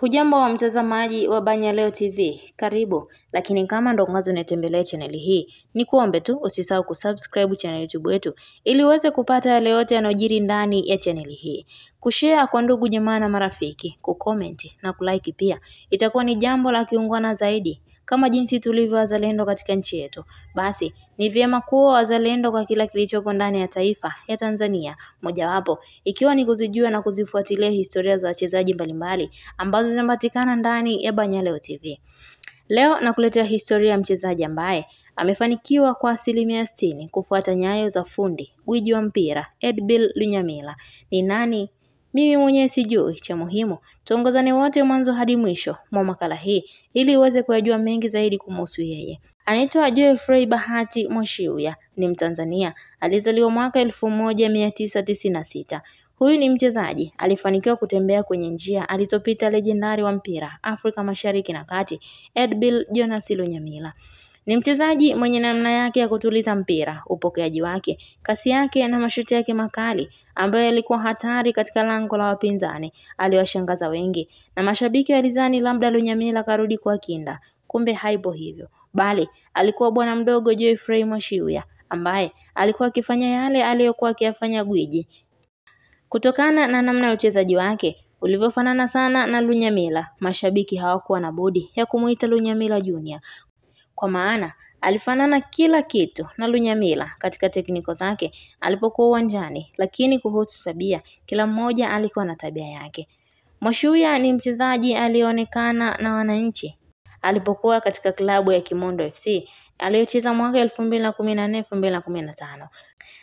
Hujambo wa mtazamaji wa Banya Leo TV, karibu lakini kama ndo kwanza unatembelea chaneli hii, ni kuombe tu usisahau kusubscribe channel YouTube wetu ili uweze kupata yale yote yanayojiri ndani ya chaneli hii. Kushare kwa ndugu jamaa na marafiki, kukomenti na kulike pia itakuwa ni jambo la kiungwana zaidi kama jinsi tulivyo wazalendo katika nchi yetu, basi ni vyema kuwa wazalendo kwa kila kilichopo ndani ya taifa ya Tanzania, mojawapo ikiwa ni kuzijua na kuzifuatilia historia za wachezaji mbalimbali ambazo zinapatikana ndani ya Banyaleo TV. Leo nakuletea historia ya mchezaji ambaye amefanikiwa kwa asilimia sitini kufuata nyayo za fundi gwiji wa mpira Edbil Lunyamila. Ni nani? Mimi mwenyewe sijui. Cha muhimu tuongozane wote mwanzo hadi mwisho mwa makala hii ili uweze kuyajua mengi zaidi kumhusu yeye. Anaitwa Geoffrey Bahati Mwashiuya, ni Mtanzania aliyezaliwa mwaka elfu moja mia tisa tisini na sita. Huyu ni mchezaji alifanikiwa kutembea kwenye njia alizopita legendari wa mpira Afrika Mashariki na Kati Edbil Jonas Lunyamila. Ni mchezaji mwenye namna yake ya kutuliza mpira, upokeaji wake, kasi yake na mashuti yake makali ambayo yalikuwa hatari katika lango la wapinzani, aliwashangaza wengi na mashabiki walizani labda Lunyamila karudi kwa kinda, kumbe haipo hivyo, bali alikuwa bwana mdogo Geoffrey Mwashiuya ambaye alikuwa akifanya yale aliyokuwa akiyafanya gwiji Kutokana na namna ya uchezaji wake ulivyofanana sana na Lunyamila, mashabiki hawakuwa na budi ya kumuita Lunyamila Junior kwa maana alifanana kila kitu na Lunyamila katika tekniko zake alipokuwa uwanjani, lakini kuhusu tabia, kila mmoja alikuwa na tabia yake. Mwashuya ni mchezaji aliyeonekana na wananchi alipokuwa katika klabu ya Kimondo FC aliyocheza mwaka elfu mbili na kumi na nne elfu mbili na kumi na tano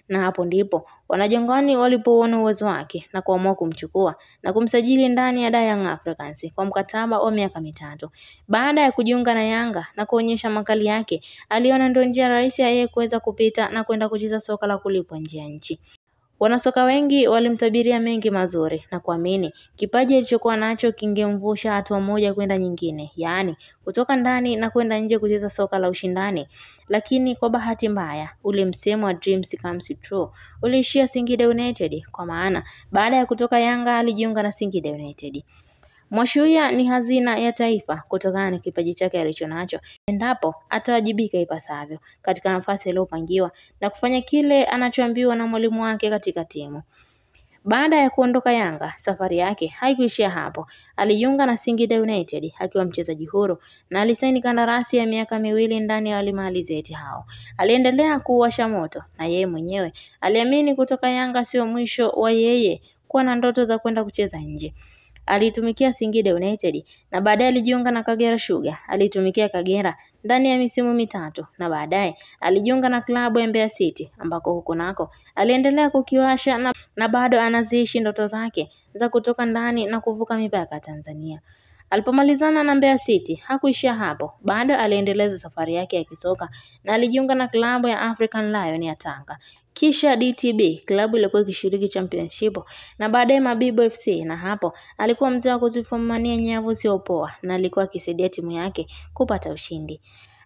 na hapo ndipo wanajongoni walipouona uwezo wake na kuamua kumchukua na kumsajili ndani ya Young Africans kwa mkataba wa miaka mitatu. Baada ya kujiunga na Yanga na kuonyesha makali yake, aliona ndio njia rahisi ya yeye kuweza kupita na kwenda kucheza soka la kulipwa nje ya nchi. Wanasoka wengi walimtabiria mengi mazuri na kuamini kipaji alichokuwa nacho kingemvusha hatua moja kwenda nyingine, yaani kutoka ndani na kwenda nje kucheza soka la ushindani. Lakini kwa bahati mbaya, ule msemo wa dreams comes true uliishia Singida United, kwa maana baada ya kutoka Yanga alijiunga na Singida United mwashuya ni hazina ya taifa kutokana na kipaji chake alichonacho endapo atawajibika ipasavyo katika nafasi aliyopangiwa na kufanya kile anachoambiwa na mwalimu wake katika timu. Baada ya kuondoka Yanga, safari yake haikuishia hapo. Alijiunga na Singida United akiwa mchezaji huru na alisaini kandarasi ya miaka miwili ndani ya walimali zeti hao. Aliendelea kuwasha moto na yeye mwenyewe aliamini kutoka Yanga sio mwisho wa yeye kuwa na ndoto za kwenda kucheza nje aliitumikia Singida United na baadaye alijiunga na Kagera Sugar, aliitumikia Kagera ndani ya misimu mitatu na baadaye alijiunga na klabu ya Mbeya City ambako huko nako aliendelea kukiwasha na, na bado anaziishi ndoto zake za kutoka ndani na kuvuka mipaka Tanzania. Alipomalizana na Mbeya City hakuishia hapo, bado aliendeleza safari yake ya kisoka na alijiunga na klabu ya African Lion ya Tanga, kisha DTB klabu iliyokuwa ikishiriki championship na baadaye Mabibo FC, na hapo alikuwa mzee wa kuzifumania nyavu usiopoa na alikuwa akisaidia timu yake kupata ushindi.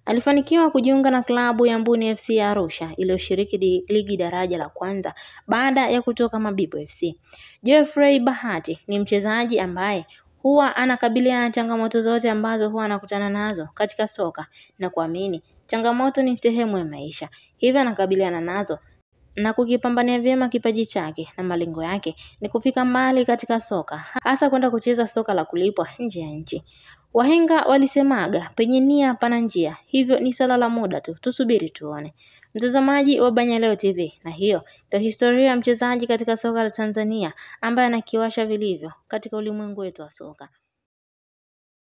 Alifanikiwa kujiunga na klabu ya Mbuni FC ya Arusha iliyoshiriki ligi daraja la kwanza baada ya kutoka Mabibo FC. Geoffrey Bahati ni mchezaji ambaye huwa anakabiliana na changamoto zote ambazo huwa anakutana nazo katika soka na kuamini changamoto ni sehemu ya maisha, hivyo anakabiliana nazo na kukipambania vyema kipaji chake na malengo yake ni kufika mbali katika soka, hasa kwenda kucheza soka la kulipwa nje ya nchi. Wahenga walisemaga penye nia pana njia, hivyo ni swala la muda tu, tusubiri tuone. Mtazamaji wa Banya Leo TV, na hiyo ndio historia ya mchezaji katika soka la Tanzania ambaye anakiwasha vilivyo katika ulimwengu wetu wa soka.